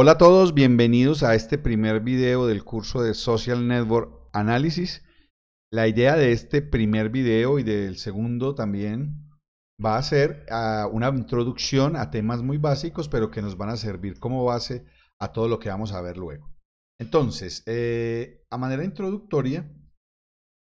Hola a todos, bienvenidos a este primer video del curso de Social Network Analysis. La idea de este primer video y del segundo también va a ser ah, una introducción a temas muy básicos, pero que nos van a servir como base a todo lo que vamos a ver luego. Entonces, eh, a manera introductoria,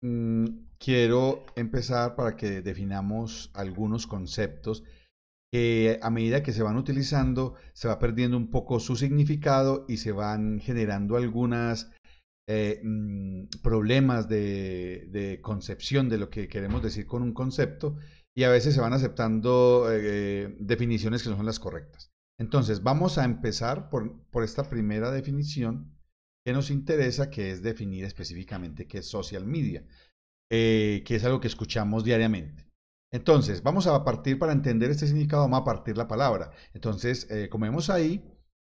mm, quiero empezar para que definamos algunos conceptos que a medida que se van utilizando se va perdiendo un poco su significado y se van generando algunas eh, mm, problemas de, concepción de lo que queremos decir con un concepto y a veces se van aceptando eh, definiciones que no son las correctas. Entonces vamos a empezar por, esta primera definición que nos interesa, que es definir específicamente qué es social media, eh, que es algo que escuchamos diariamente. Entonces, vamos a partir para entender este significado, vamos a partir la palabra. Entonces, eh, como vemos ahí,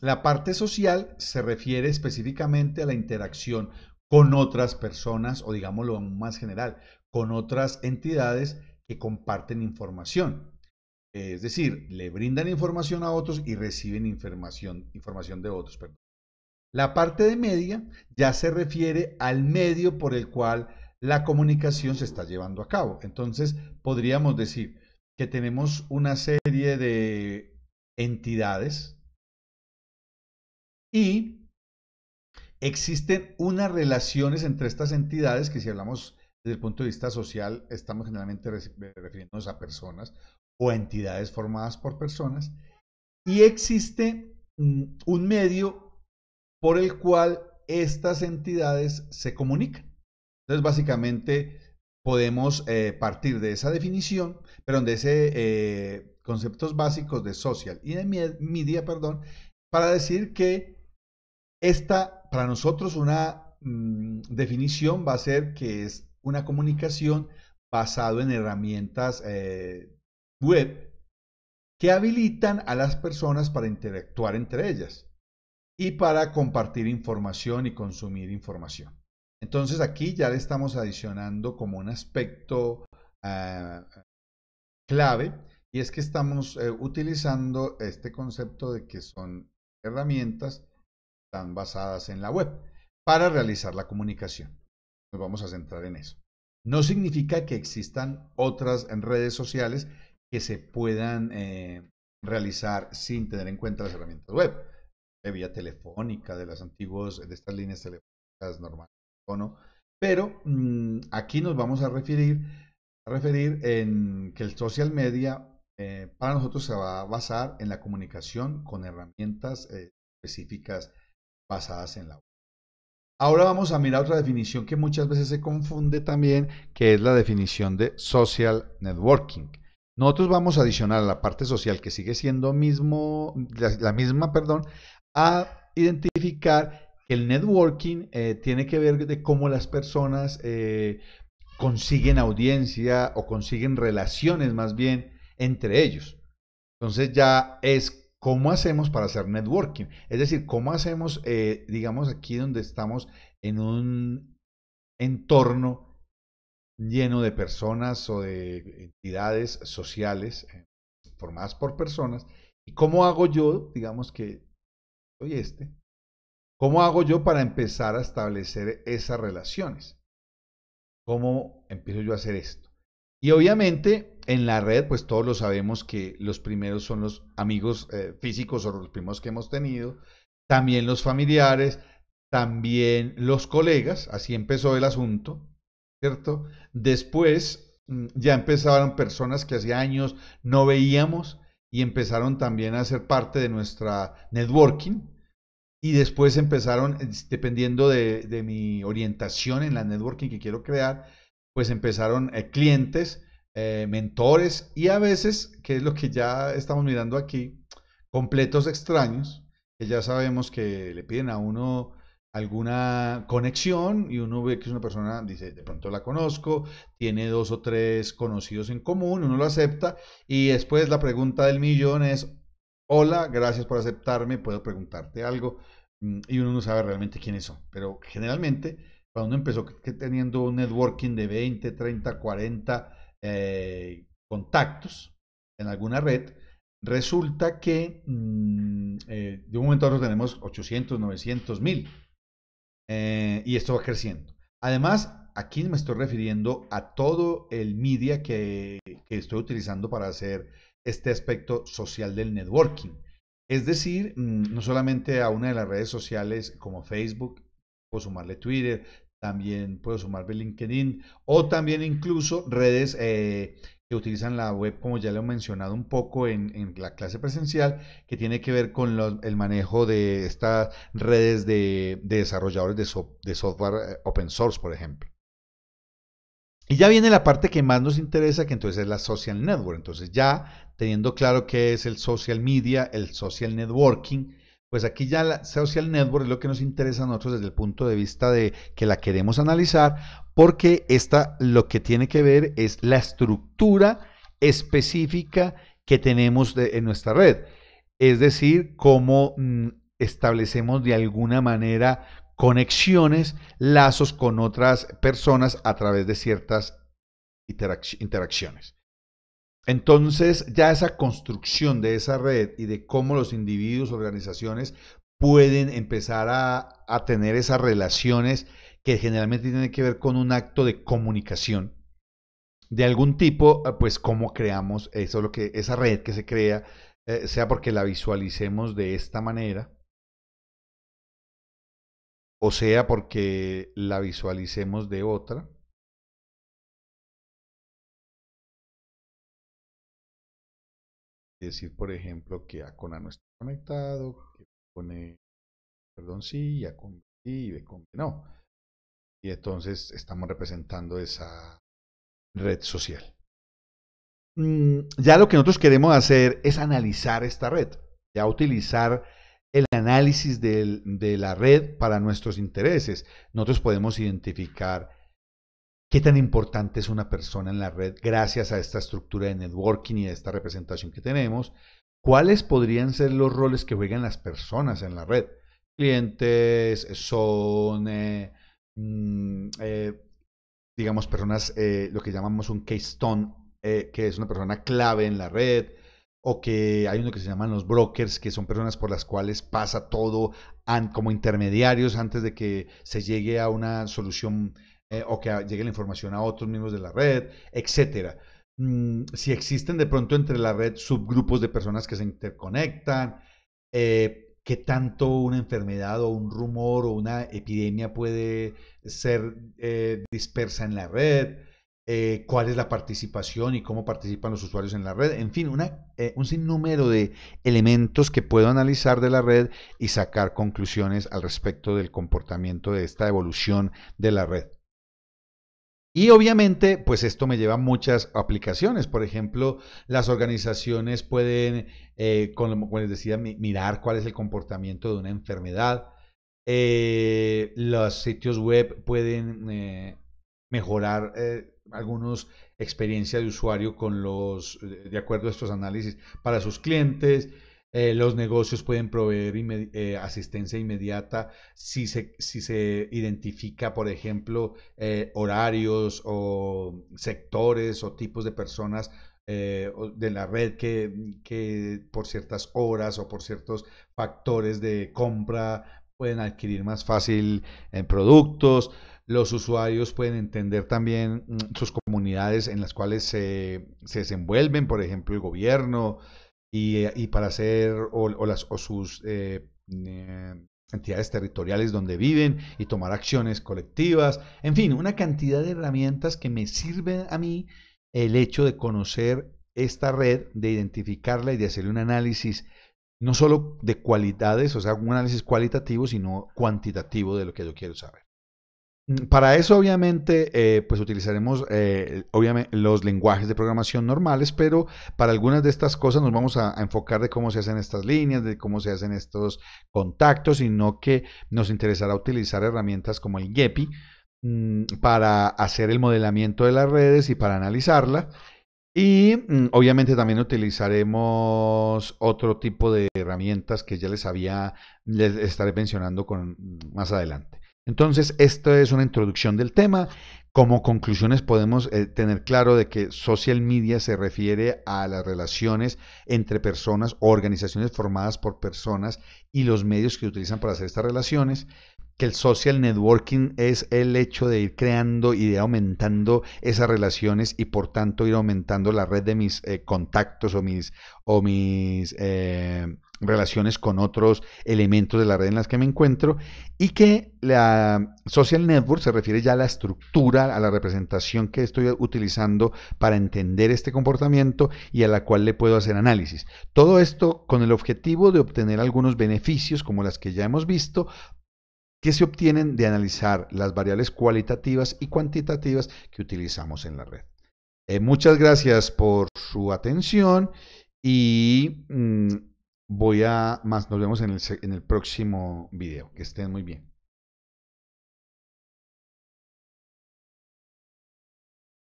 la parte social se refiere específicamente a la interacción con otras personas, o digámoslo más general, con otras entidades que comparten información. Es decir, le brindan información a otros y reciben información, información de otros. La parte de media ya se refiere al medio por el cual la comunicación se está llevando a cabo. Entonces, podríamos decir que tenemos una serie de entidades y existen unas relaciones entre estas entidades que si hablamos desde el punto de vista social, estamos generalmente eh, refiriéndonos a personas o entidades formadas por personas, y existe mm, un medio por el cual estas entidades se comunican. Entonces, básicamente podemos eh, partir de esa definición, pero de ese eh, conceptos básicos de social y de media, perdón, para decir que esta, para nosotros, una mm, definición va a ser que es una comunicación basado en herramientas eh, web que habilitan a las personas para interactuar entre ellas y para compartir información y consumir información. Entonces aquí ya le estamos adicionando como un aspecto ah, clave y es que estamos eh, utilizando este concepto de que son herramientas que basadas en la web para realizar la comunicación. Nos vamos a centrar en eso. No significa que existan otras redes sociales que se puedan eh, realizar sin tener en cuenta las herramientas web, de vía telefónica, de las antiguas, de estas líneas telefónicas normales no. Pero mm, aquí nos vamos a referir, a referir en que el social media eh, para nosotros se va a basar en la comunicación con herramientas eh, específicas basadas en la web Ahora vamos a mirar otra definición que muchas veces se confunde también, que es la definición de social networking. Nosotros vamos a adicionar la parte social, que sigue siendo mismo, la, la misma, perdón, a identificar que el networking eh, tiene que ver de cómo las personas eh, consiguen audiencia o consiguen relaciones más bien entre ellos. Entonces ya es cómo hacemos para hacer networking. Es decir, cómo hacemos, eh, digamos, aquí donde estamos en un entorno lleno de personas o de entidades sociales formadas por personas. ¿Y cómo hago yo, digamos que soy este, ¿Cómo hago yo para empezar a establecer esas relaciones? ¿Cómo empiezo yo a hacer esto? Y obviamente en la red, pues todos lo sabemos que los primeros son los amigos eh, físicos o los primos que hemos tenido, también los familiares, también los colegas, así empezó el asunto, ¿cierto? Después mm, ya empezaron personas que hacía años no veíamos y empezaron también a ser parte de nuestra networking, y después empezaron, dependiendo de, mi orientación en la networking que quiero crear, pues empezaron eh, clientes, eh, mentores y a veces, que es lo que ya estamos mirando aquí, completos extraños, que ya sabemos que le piden a uno alguna conexión y uno ve que es una persona, dice, de pronto la conozco, tiene dos o tres conocidos en común, uno lo acepta y después la pregunta del millón es, hola, gracias por aceptarme, puedo preguntarte algo. Mm, y uno no sabe realmente quiénes son. Pero generalmente, cuando uno empezó que teniendo un networking de 20, 30, 40 contactos en alguna red, resulta que mm, eh, de un momento a otro tenemos 800, 900 mil. Eh, y esto va creciendo. Además, aquí me estoy refiriendo a todo el media que estoy utilizando para hacer este aspecto social del networking. Es decir, mm, no solamente a una de las redes sociales como Facebook, puedo sumarle Twitter, también puedo sumarle LinkedIn o también incluso redes eh, que utilizan la web, como ya le he mencionado un poco en, la clase presencial, que tiene que ver con el manejo de estas redes de, desarrolladores de software eh, open source, por ejemplo. Y ya viene la parte que más nos interesa, que entonces es la social network. Entonces ya teniendo claro qué es el social media, el social networking, pues aquí ya la social network es lo que nos interesa a nosotros desde el punto de vista de que la queremos analizar, porque esta lo que tiene que ver es la estructura específica que tenemos en nuestra red. Es decir, cómo mm, establecemos de alguna manera conexiones, lazos con otras personas a través de ciertas interacciones. Entonces, ya esa construcción de esa red y de cómo los individuos, organizaciones pueden empezar a, tener esas relaciones que generalmente tienen que ver con un acto de comunicación de algún tipo, ah, pues cómo creamos eso, lo que, esa red que se crea, eh, sea porque la visualicemos de esta manera, o sea porque la visualicemos de otra, decir, por ejemplo, que Acona no está conectado, que pone, perdón, sí, y sí, y con no. Y entonces estamos representando esa red social. Mm, ya lo que nosotros queremos hacer es analizar esta red, ya utilizar el análisis de la red para nuestros intereses. Nosotros podemos identificar qué tan importante es una persona en la red gracias a esta estructura de networking y a esta representación que tenemos. ¿Cuáles podrían ser los roles que juegan las personas en la red? Clientes, son, eh, mm, eh, digamos, personas, eh, lo que llamamos un keystone, que es una persona clave en la red o que hay uno que se llaman los brokers, que son personas por las cuales pasa todo como intermediarios antes de que se llegue a una solución eh, o que llegue la información a otros miembros de la red, etcétera. Mm, si existen de pronto entre la red subgrupos de personas que se interconectan, eh, qué tanto una enfermedad o un rumor o una epidemia puede ser eh, dispersa en la red eh, cuál es la participación y cómo participan los usuarios en la red. En fin, eh, un sinnúmero de elementos que puedo analizar de la red y sacar conclusiones al respecto del comportamiento de esta evolución de la red. Y obviamente, pues esto me lleva a muchas aplicaciones. Por ejemplo, las organizaciones pueden, eh, como les decía, mirar cuál es el comportamiento de una enfermedad. los sitios web pueden mejorar algunos experiencia de usuario con los, eh, de acuerdo a estos análisis, para sus clientes. Eh, los negocios pueden proveer eh, asistencia inmediata si se, identifica, por ejemplo, horarios o sectores o tipos de personas de la red que, que por ciertas horas o por ciertos factores de compra pueden adquirir más fácil productos. Los usuarios pueden entender también mm, sus comunidades en las cuales se, desenvuelven, por ejemplo, el gobierno y, eh, para hacer o, las, o sus eh, mm, entidades territoriales donde viven y tomar acciones colectivas. En fin, una cantidad de herramientas que me sirven a mí el hecho de conocer esta red, de identificarla y de hacerle un análisis no solo de cualidades, o sea, un análisis cualitativo, sino cuantitativo de lo que yo quiero saber. Mm, para eso, obviamente, eh, pues utilizaremos eh, obviamente, los lenguajes de programación normales, pero para algunas de estas cosas nos vamos a, enfocar de cómo se hacen estas líneas, de cómo se hacen estos contactos, sino que nos interesará utilizar herramientas como el GEPI mm, para hacer el modelamiento de las redes y para analizarla. Y mm, obviamente también utilizaremos otro tipo de herramientas que ya les había, les estaré mencionando con, más adelante. Entonces, esto es una introducción del tema. Como conclusiones podemos eh, tener claro de que social media se refiere a las relaciones entre personas o organizaciones formadas por personas y los medios que utilizan para hacer estas relaciones, que el social networking es el hecho de ir creando y de aumentando esas relaciones y por tanto ir aumentando la red de mis eh, contactos o mis, o mis eh, relaciones con otros elementos de la red en las que me encuentro y que la social network se refiere ya a la estructura, a la representación que estoy utilizando para entender este comportamiento y a la cual le puedo hacer análisis. Todo esto con el objetivo de obtener algunos beneficios como las que ya hemos visto que se obtienen de analizar las variables cualitativas y cuantitativas que utilizamos en la red. Eh, muchas gracias por su atención y... Mm, Voy a más, nos vemos en el, en el próximo video. Que estén muy bien.